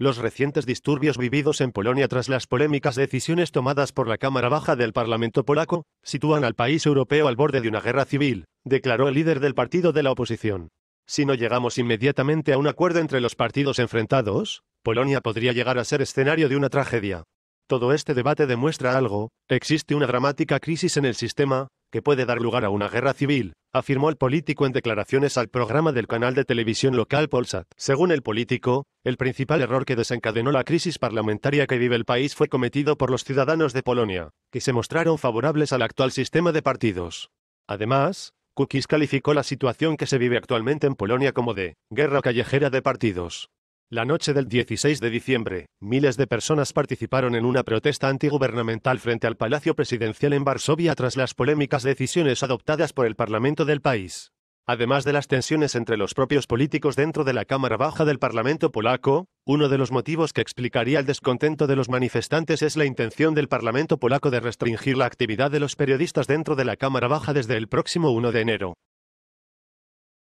Los recientes disturbios vividos en Polonia tras las polémicas decisiones tomadas por la Cámara Baja del Parlamento polaco, sitúan al país europeo al borde de una guerra civil, declaró el líder del partido de la oposición. Si no llegamos inmediatamente a un acuerdo entre los partidos enfrentados, Polonia podría llegar a ser escenario de una tragedia. Todo este debate demuestra algo, existe una dramática crisis en el sistema, que puede dar lugar a una guerra civil, afirmó el político en declaraciones al programa del canal de televisión local Polsat. Según el político, el principal error que desencadenó la crisis parlamentaria que vive el país fue cometido por los ciudadanos de Polonia, que se mostraron favorables al actual sistema de partidos. Además, Kukis calificó la situación que se vive actualmente en Polonia como de guerra callejera de partidos. La noche del 16 de diciembre, miles de personas participaron en una protesta antigubernamental frente al Palacio Presidencial en Varsovia tras las polémicas decisiones adoptadas por el Parlamento del país. Además de las tensiones entre los propios políticos dentro de la Cámara Baja del Parlamento polaco, uno de los motivos que explicaría el descontento de los manifestantes es la intención del Parlamento polaco de restringir la actividad de los periodistas dentro de la Cámara Baja desde el próximo 1 de enero.